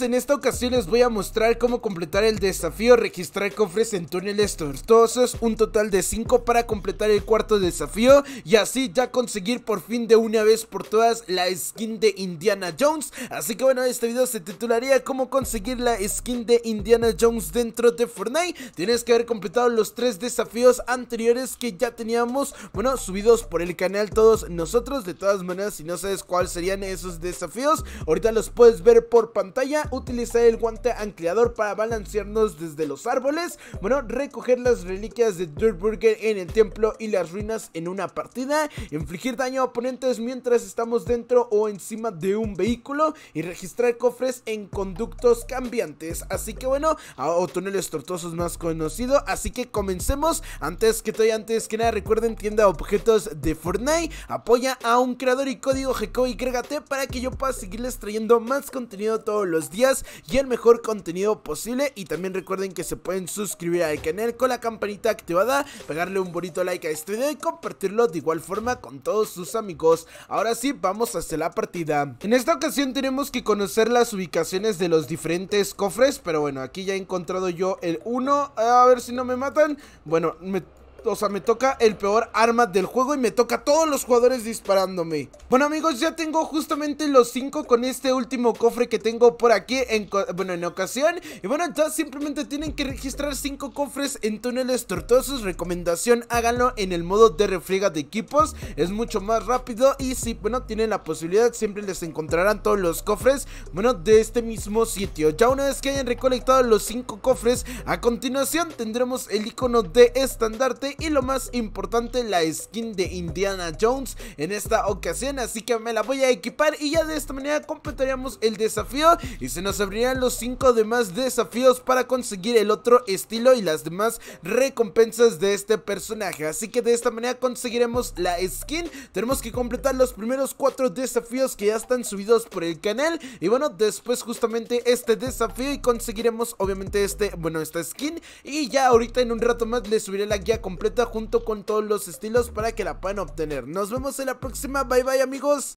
en esta ocasión les voy a mostrar cómo completar el desafío registrar cofres en túneles tortuosos, un total de 5 para completar el cuarto desafío y así ya conseguir por fin de una vez por todas la skin de Indiana Jones, así que bueno este video se titularía cómo conseguir la skin de Indiana Jones dentro de Fortnite, tienes que haber completado los 3 desafíos anteriores que ya teníamos, bueno subidos por el canal todos nosotros, de todas maneras si no sabes cuáles serían esos desafíos, ahorita los puedes ver por pantalla utilizar el guante ancleador para balancearnos desde los árboles, bueno, recoger las reliquias de Dirtburger en el templo y las ruinas en una partida, infligir daño a oponentes mientras estamos dentro o encima de un vehículo y registrar cofres en conductos cambiantes. Así que bueno, o túneles tortuosos más conocido, así que comencemos. Antes que todo antes que nada, recuerden tienda objetos de Fortnite, apoya a un creador y código crégate para que yo pueda seguirles trayendo más contenido todos los días y el mejor contenido posible. Y también recuerden que se pueden suscribir al canal con la campanita activada, pegarle un bonito like a este video y compartirlo de igual forma con todos sus amigos. Ahora sí, vamos a hacer la partida. En esta ocasión tenemos que conocer las ubicaciones de los diferentes cofres, pero bueno, aquí ya he encontrado yo el uno A ver si no me matan. Bueno, me o sea, me toca el peor arma del juego y me toca a todos los jugadores disparándome. Bueno, amigos, ya tengo justamente los 5 con este último cofre que tengo por aquí en, bueno, en ocasión. Y bueno, ya simplemente tienen que registrar 5 cofres en túneles tortuosos. Recomendación, háganlo en el modo de refriega de equipos. Es mucho más rápido y si, bueno, tienen la posibilidad, siempre les encontrarán todos los cofres, bueno, de este mismo sitio. Ya una vez que hayan recolectado los 5 cofres, a continuación tendremos el icono de estandarte y lo más importante la skin de Indiana Jones en esta ocasión así que me la voy a equipar y ya de esta manera completaríamos el desafío y se nos abrirán los cinco demás desafíos para conseguir el otro estilo y las demás recompensas de este personaje así que de esta manera conseguiremos la skin tenemos que completar los primeros cuatro desafíos que ya están subidos por el canal y bueno después justamente este desafío y conseguiremos obviamente este bueno esta skin y ya ahorita en un rato más le subiré la guía completa junto con todos los estilos para que la puedan obtener. Nos vemos en la próxima, bye bye amigos.